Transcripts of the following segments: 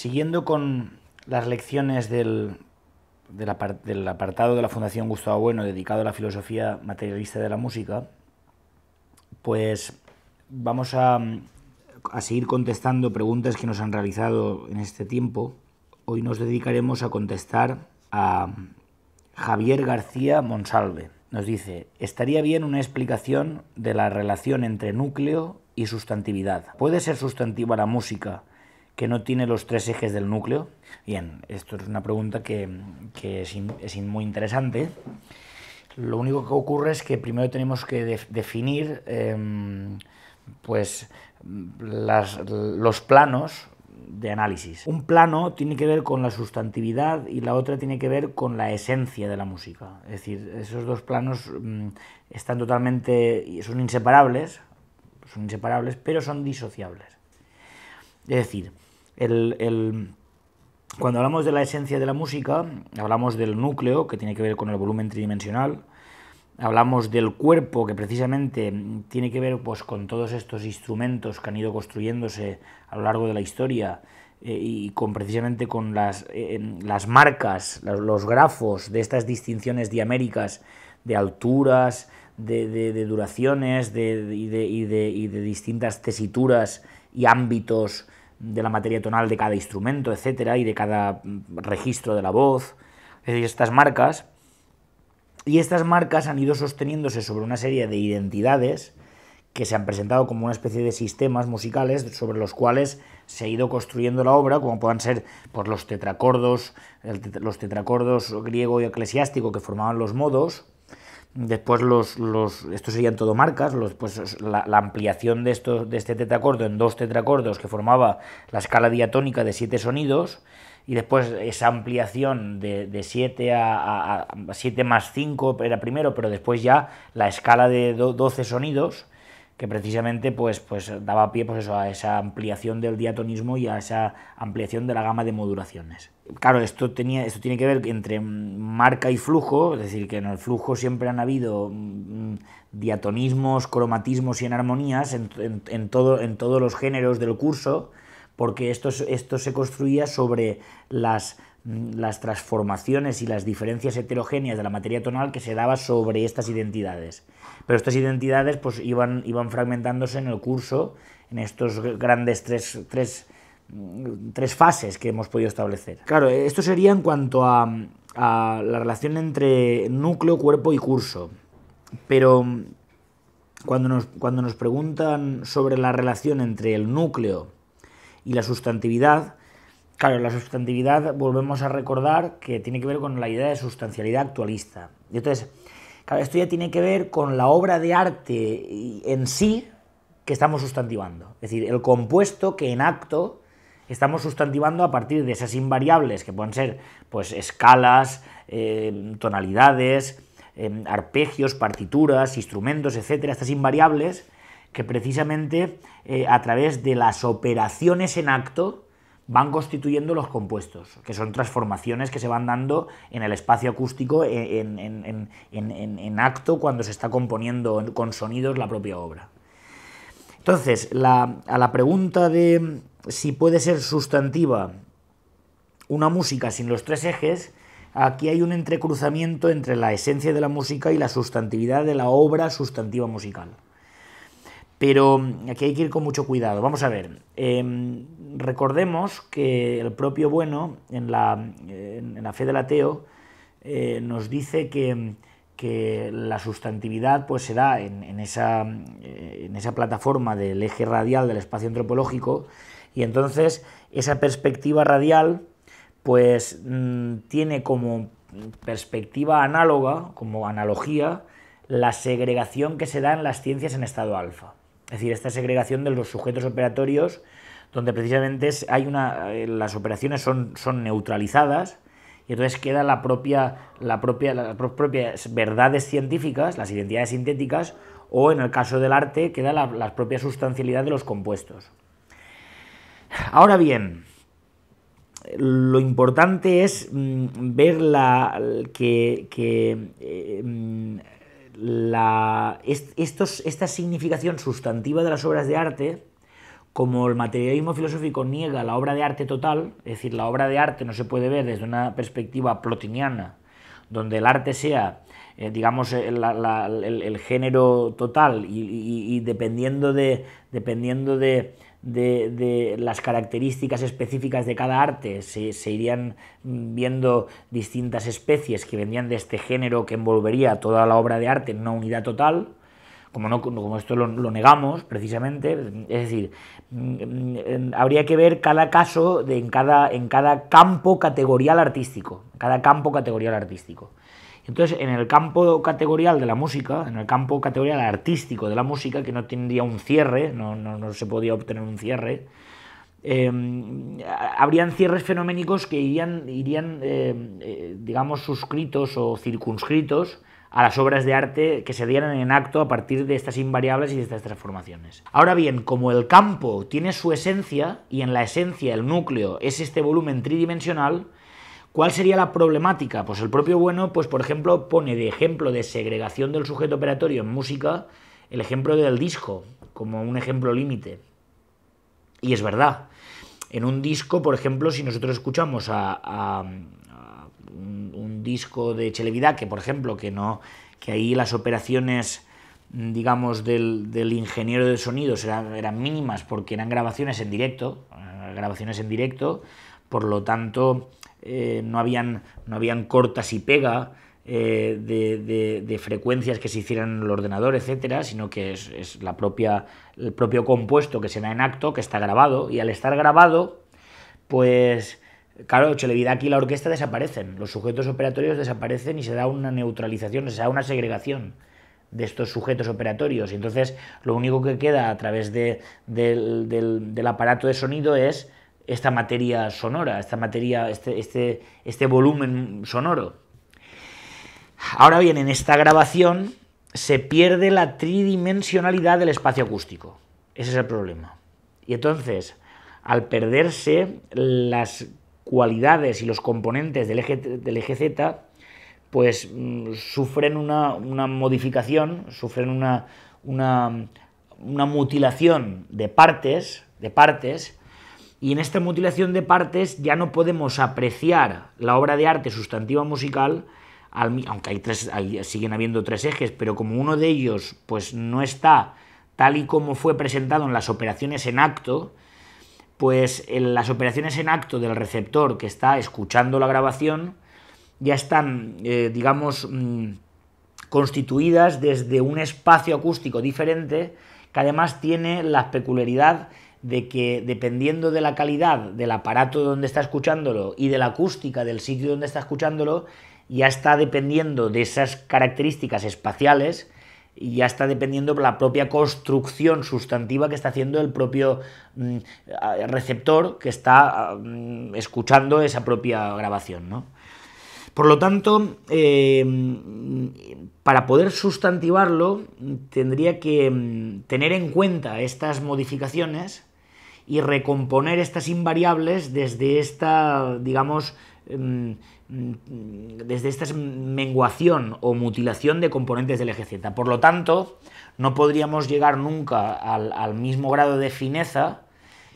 siguiendo con las lecciones del, apartado de la Fundación Gustavo Bueno dedicado a la filosofía materialista de la música, pues vamos a, a seguir contestando preguntas que nos han realizado en este tiempo. Hoy nos dedicaremos a contestar a Javier García Monsalve. Nos dice, estaría bien una explicación de la relación entre núcleo y sustantividad. ¿Puede ser sustantiva la música que no tiene los tres ejes del núcleo? Bien, esto es una pregunta que, es, muy interesante. Lo único que ocurre es que primero tenemos que definir em, pues, los planos de análisis. Un plano tiene que ver con la sustantividad y la otra tiene que ver con la esencia de la música. Es decir, esos dos planos mm, están totalmente, son inseparables, son inseparables, pero son disociables. Es decir, el, el cuando hablamos de la esencia de la música, hablamos del núcleo, que tiene que ver con el volumen tridimensional, hablamos del cuerpo, que precisamente tiene que ver pues, con todos estos instrumentos que han ido construyéndose a lo largo de la historia, eh, y con precisamente con las, eh, las marcas, los, grafos de estas distinciones diaméricas de alturas, de, de, de duraciones de, y, y de distintas tesituras y ámbitos de la materia tonal de cada instrumento, etcétera, y de cada mm, registro de la voz. Es estas marcas. Y estas marcas han ido sosteniéndose sobre una serie de identidades que se han presentado como una especie de sistemas musicales sobre los cuales se ha ido construyendo la obra, como puedan ser por pues, los tetracordos, los tetracordos griego y eclesiástico que formaban los modos, Después los, los estos serían todo marcas, los, pues la, ampliación de, de este tetracordo en dos tetracordos que formaba la escala diatónica de siete sonidos y después esa ampliación de siete a 7 más cinco era primero, pero después ya la escala de doce sonidos que precisamente pues, pues daba pie pues eso, a esa ampliación del diatonismo y a esa ampliación de la gama de modulaciones. Claro, esto, tenía, esto tiene que ver entre marca y flujo, es decir, que en el flujo siempre han habido mm, diatonismos, cromatismos y enarmonías en, en, todo, en todos los géneros del curso, porque esto, esto se construía sobre las Mm, las transformaciones y las diferencias heterogéneas de la materia tonal que se daba sobre estas identidades. Pero estas identidades pues, iban, iban fragmentándose en el curso, en estos grandes tres, mm, tres fases que hemos podido establecer. Claro, esto sería en cuanto a, a la relación entre núcleo, cuerpo y curso. Pero mm, cuando nos, cuando nos preguntan sobre la relación entre el núcleo y la sustantividad, Claro, la sustantividad, volvemos a recordar que tiene que ver con la idea de sustancialidad actualista. Y entonces, claro, esto ya tiene que ver con la obra de arte en sí que estamos sustantivando. Es decir, el compuesto que en acto estamos sustantivando a partir de esas invariables que pueden ser pues, escalas, eh, tonalidades, eh, arpegios, partituras, instrumentos, etcétera, estas invariables que precisamente eh, a través de las operaciones en acto van constituyendo los compuestos, que son transformaciones que se van dando en el espacio acústico e, en, acto cuando se está componiendo con sonidos la propia obra. Entonces, a la pregunta de si puede ser sustantiva una música sin los tres ejes, aquí hay un entrecruzamiento entre la esencia de la música y la sustantividad de la obra sustantiva musical. Pero mm, aquí hay que ir con mucho cuidado. Vamos a ver. Em, recordemos que el propio Bueno, en la, fe del ateo, eh, nos dice mm, que, la sustantividad pues, se da en, en, esa, eh, en esa plataforma del eje radial del espacio antropológico, y entonces esa perspectiva radial pues mm, tiene como perspectiva análoga, como analogía, la segregación que se da en las ciencias en estado alfa. Es decir, esta segregación de los sujetos operatorios, donde precisamente hay una, eh, las operaciones son, son neutralizadas, y entonces queda la propia, la propia, las propias verdades científicas, las identidades sintéticas, o en el caso del arte, queda la, propias propia sustancialidad de los compuestos. Ahora bien, lo importante es mm, ver la, que, que eh, mm, la, esta significación sustantiva de las obras de arte, como el materialismo filosófico niega la obra de arte total, es decir, la obra de arte no se puede ver desde una perspectiva plotiniana, donde el arte sea eh, digamos, eh, el, género total y, dependiendo, de, las características específicas de cada arte, se, se, irían viendo distintas especies que vendrían de este género que envolvería toda la obra de arte en una unidad total como, esto lo, negamos precisamente, es decir, mm, mm, habría que ver cada caso en, cada, campo categorial artístico, cada campo categorial artístico. Entonces, en el campo categorial de la música, en el campo categorial artístico de la música, que no tendría un cierre, no, se podía obtener un cierre, em, habrían cierres fenoménicos que irían, eh, eh, digamos, suscritos o circunscritos a las obras de arte que se dieran en acto a partir de estas invariables y de estas transformaciones. Ahora bien, como el campo tiene su esencia, y en la esencia el núcleo es este volumen tridimensional, ¿Cuál sería la problemática? Pues el propio Bueno, pues por ejemplo, pone de ejemplo de segregación del sujeto operatorio en música el ejemplo del disco, como un ejemplo límite. Y es verdad. En un disco, por ejemplo, si nosotros escuchamos a, a, un, disco de Chelevidad, que por ejemplo, que no, que ahí las operaciones digamos, del, ingeniero de sonidos eran, eran mínimas porque eran grabaciones en directo, eh, grabaciones en directo, por lo tanto eh, no, habían, no habían cortas y pega, eh, de, frecuencias que se hicieran en el ordenador, etcétera, sino que es, la propia, el propio compuesto que se da en acto, que está grabado, y al estar grabado, pues Claro, Cholevida aquí la orquesta desaparecen, los sujetos operatorios desaparecen y se da una neutralización, se da una segregación de estos sujetos operatorios. Y Entonces, lo único que queda a través del, aparato de sonido es esta materia sonora, esta materia, este, este, este volumen sonoro. Ahora bien, en esta grabación se pierde la tridimensionalidad del espacio acústico. Ese es el problema. Y entonces, al perderse las cualidades y los componentes del eje, del Z, pues mm, sufren una, modificación, sufren una, mutilación de partes, de partes, y en esta mutilación de partes ya no podemos apreciar la obra de arte sustantiva musical, aunque hay tres, siguen habiendo tres ejes, pero como uno de ellos pues no está tal y como fue presentado en las operaciones en acto, pues en las operaciones en acto del receptor que está escuchando la grabación ya están, eh, digamos, mm, constituidas desde un espacio acústico diferente que además tiene la peculiaridad de que dependiendo de la calidad del aparato donde está escuchándolo y de la acústica del sitio donde está escuchándolo, ya está dependiendo de esas características espaciales y ya está dependiendo de la propia construcción sustantiva que está haciendo el propio mm, receptor que está mm, escuchando esa propia grabación. ¿no? Por lo tanto, eh, para poder sustantivarlo, tendría que mm, tener en cuenta estas modificaciones y recomponer estas invariables desde esta, digamos, Em, mm, desde esta menguación o mutilación de componentes del eje Z. Por lo tanto, no podríamos llegar nunca al, mismo grado de fineza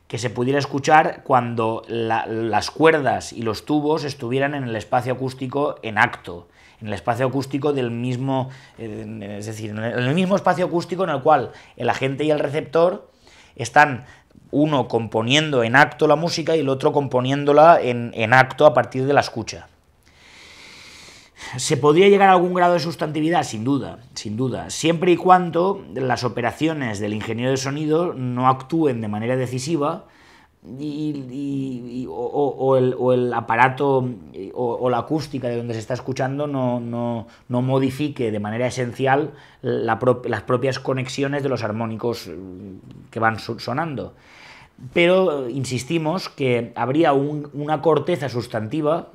que se pudiera escuchar cuando las cuerdas y los tubos estuvieran en el espacio acústico en acto, en el espacio acústico del mismo, eh, es decir, en el mismo espacio acústico en el cual el agente y el receptor están uno componiendo en acto la música y el otro componiéndola en, acto a partir de la escucha. ¿Se podría llegar a algún grado de sustantividad? Sin duda, sin duda. Siempre y cuando las operaciones del ingeniero de sonido no actúen de manera decisiva o, el, aparato o, la acústica de donde se está escuchando no, modifique de manera esencial las propias conexiones de los armónicos que van sonando pero insistimos que habría una corteza sustantiva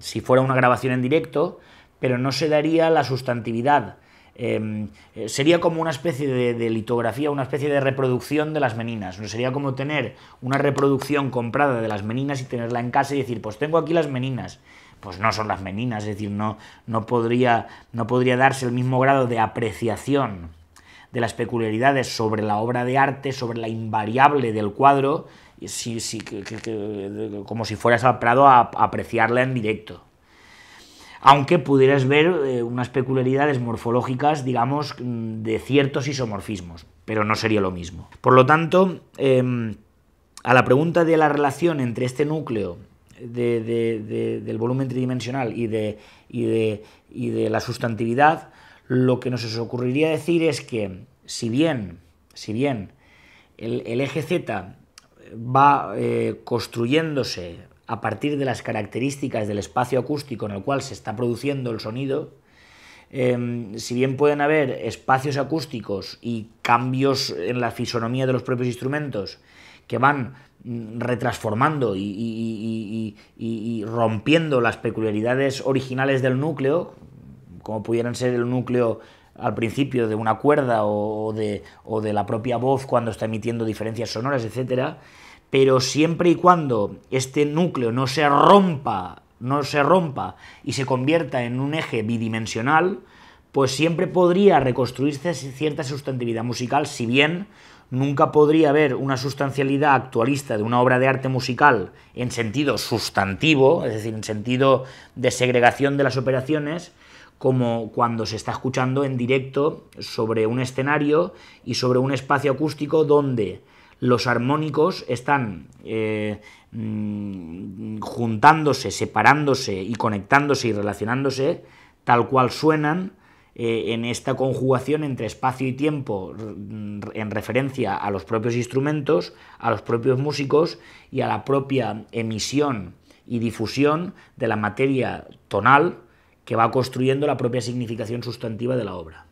si fuera una grabación en directo, pero no se daría la sustantividad. Em, eh, sería como una especie de, litografía, una especie de reproducción de las meninas. ¿no? Sería como tener una reproducción comprada de las meninas y tenerla en casa y decir, pues tengo aquí las meninas. Pues no son las meninas, es decir, no, no podría darse el mismo grado de apreciación de las peculiaridades sobre la obra de arte, sobre la invariable del cuadro, como si fueras al Prado a, apreciarla en directo. Aunque pudieras ver eh, unas peculiaridades morfológicas, digamos, mm, de ciertos isomorfismos, pero no sería lo mismo. Por lo tanto, em, a la pregunta de la relación entre este núcleo del volumen tridimensional y de la sustantividad, lo que nos ocurriría decir es que si bien, si bien el, eje Z va eh, construyéndose a partir de las características del espacio acústico en el cual se está produciendo el sonido, em, si bien pueden haber espacios acústicos y cambios en la fisonomía de los propios instrumentos que van mm, retransformando y rompiendo las peculiaridades originales del núcleo, como pudieran ser el núcleo al principio de una cuerda o de, la propia voz cuando está emitiendo diferencias sonoras, etc. Pero siempre y cuando este núcleo no se rompa, no se rompa y se convierta en un eje bidimensional, pues siempre podría reconstruirse cierta sustantividad musical, si bien nunca podría haber una sustancialidad actualista de una obra de arte musical en sentido sustantivo, es decir, en sentido de segregación de las operaciones, como cuando se está escuchando en directo sobre un escenario y sobre un espacio acústico donde los armónicos están eh, mm, juntándose, separándose y conectándose y relacionándose tal cual suenan eh, en esta conjugación entre espacio y tiempo en referencia a los propios instrumentos, a los propios músicos y a la propia emisión y difusión de la materia tonal que va construyendo la propia significación sustantiva de la obra.